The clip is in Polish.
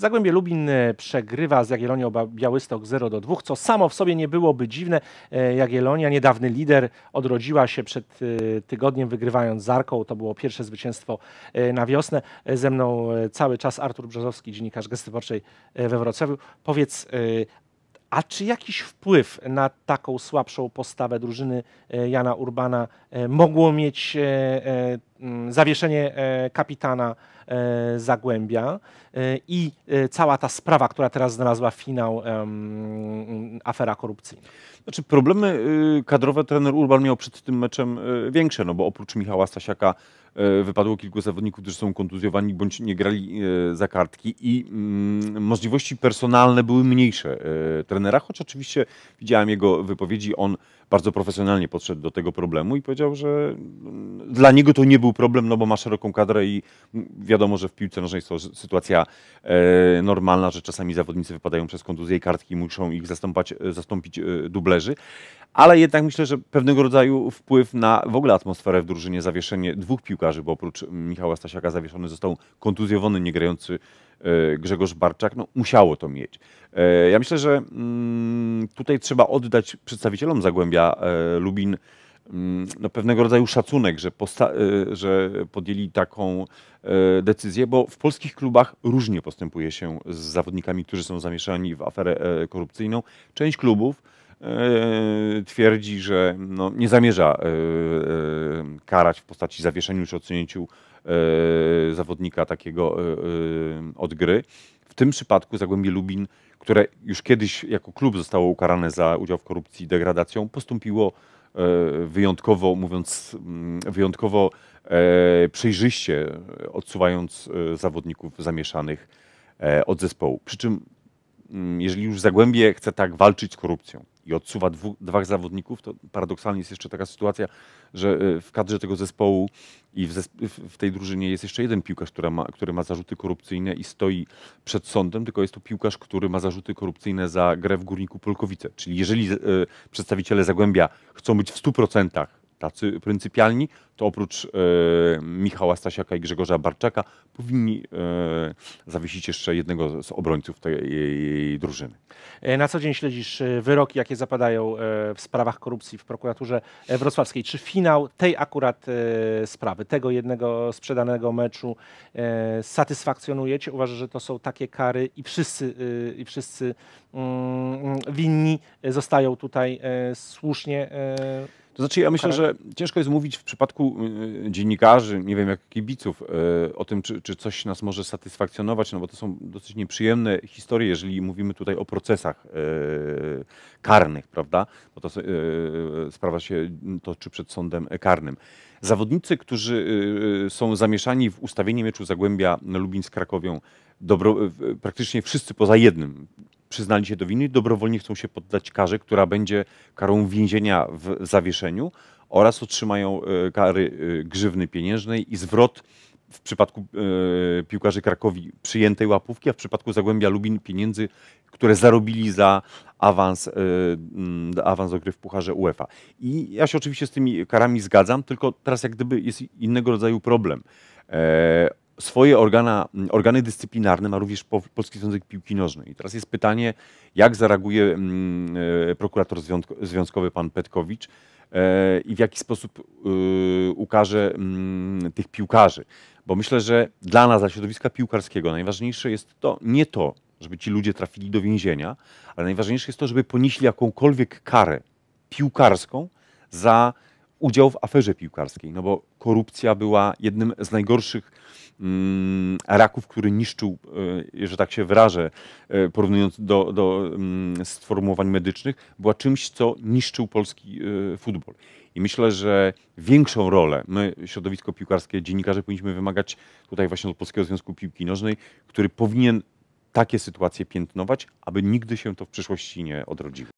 Zagłębie Lubin e, przegrywa z Jagiellonią Białystok 0 do 2, co samo w sobie nie byłoby dziwne. E, Jagiellonia, niedawny lider, odrodziła się przed e, tygodniem wygrywając z Arką. To było pierwsze zwycięstwo na wiosnę. Ze mną cały czas Artur Brzozowski, dziennikarz Gesty Wyborczej we Wrocławiu. Powiedz, a czy jakiś wpływ na taką słabszą postawę drużyny e, Jana Urbana e, mogło mieć e, mm, zawieszenie kapitana Zagłębia i cała ta sprawa, która teraz znalazła finał, afera korupcyjna? Znaczy problemy y, kadrowe trener Urban miał przed tym meczem y, większe, no bo oprócz Michała Stasiaka E, wypadło kilku zawodników, którzy są kontuzjowani bądź nie grali e, za kartki i mm, możliwości personalne były mniejsze e, trenera, choć oczywiście widziałem jego wypowiedzi, on bardzo profesjonalnie podszedł do tego problemu i powiedział, że mm, dla niego to nie był problem, no bo ma szeroką kadrę i mm, wiadomo, że w piłce nożnej jest to sytuacja normalna, że czasami zawodnicy wypadają przez kontuzję i kartki i muszą ich zastąpać, zastąpić dublerzy, ale jednak myślę, że pewnego rodzaju wpływ na w ogóle atmosferę w drużynie zawieszenie dwóch piłkarzy, bo oprócz Michała Stasiaka zawieszony został kontuzjowany, niegrający e, Grzegorz Barczak, no musiało to mieć. E, ja myślę, że mm, tutaj trzeba oddać przedstawicielom Zagłębia e, Lubin mm, no, pewnego rodzaju szacunek, że, że podjęli taką decyzję, bo w polskich klubach różnie postępuje się z zawodnikami, którzy są zamieszani w aferę korupcyjną. Część klubów E, twierdzi, że no, nie zamierza e, e, karać w postaci zawieszeniu czy odsunięciu zawodnika takiego od gry. W tym przypadku Zagłębie Lubin, które już kiedyś jako klub zostało ukarane za udział w korupcji i degradacją, postąpiło wyjątkowo, mówiąc mm, wyjątkowo przejrzyście, odsuwając zawodników zamieszanych od zespołu. Przy czym mm, jeżeli już Zagłębie chce tak walczyć z korupcją, i odsuwa dwóch, dwóch zawodników, to paradoksalnie jest jeszcze taka sytuacja, że y, w kadrze tego zespołu i w, zesp- w tej drużynie jest jeszcze jeden piłkarz, który ma, który ma zarzuty korupcyjne i stoi przed sądem, tylko jest to piłkarz, który ma zarzuty korupcyjne za grę w Górniku Polkowice. Czyli jeżeli y, przedstawiciele Zagłębia chcą być w 100% tacy pryncypialni, to oprócz e, Michała Stasiaka i Grzegorza Barczaka powinni e, zawiesić jeszcze jednego z obrońców tej drużyny. E, na co dzień śledzisz e, wyroki, jakie zapadają e, w sprawach korupcji w prokuraturze wrocławskiej. Czy finał tej akurat sprawy, tego jednego sprzedanego meczu satysfakcjonuje Cię? Uważasz, że to są takie kary i wszyscy, i wszyscy mm, winni zostają tutaj słusznie to znaczy, ja myślę, że ciężko jest mówić w przypadku y, dziennikarzy, nie wiem, jak kibiców, y, o tym, czy, czy coś nas może satysfakcjonować, no bo to są dosyć nieprzyjemne historie, jeżeli mówimy tutaj o procesach y, karnych, prawda? Bo to sprawa się mm, toczy przed sądem karnym. Zawodnicy, którzy są zamieszani w ustawienie meczu Zagłębia Lubin z Krakowią, dobro, praktycznie wszyscy poza jednym, przyznali się do winy, dobrowolnie chcą się poddać karze, która będzie karą więzienia w zawieszeniu oraz otrzymają e, kary e, grzywny pieniężnej i zwrot w przypadku e, piłkarzy Krakowi przyjętej łapówki, a w przypadku Zagłębia Lubin pieniędzy, które zarobili za awans, e, mm, awans do gry w Pucharze UEFA. I ja się oczywiście z tymi karami zgadzam, tylko teraz jak gdyby jest innego rodzaju problem swoje organa, organy dyscyplinarne ma również Polski Związek Piłki Nożnej. I teraz jest pytanie, jak zareaguje mm, e, prokurator związkowy pan Petkowicz e, i w jaki sposób e, ukaże mm, tych piłkarzy. Bo myślę, że dla nas, dla środowiska piłkarskiego, najważniejsze jest to nie to, żeby ci ludzie trafili do więzienia, ale najważniejsze jest to, żeby ponieśli jakąkolwiek karę piłkarską za udział w aferze piłkarskiej. No bo korupcja była jednym z najgorszych Mm, raków, który niszczył, e, że tak się wyrażę, e, porównując do, do mm, sformułowań medycznych, była czymś, co niszczył polski e, futbol. I myślę, że większą rolę my, środowisko piłkarskie, dziennikarze, powinniśmy wymagać tutaj właśnie od Polskiego Związku Piłki Nożnej, który powinien takie sytuacje piętnować, aby nigdy się to w przyszłości nie odrodziło.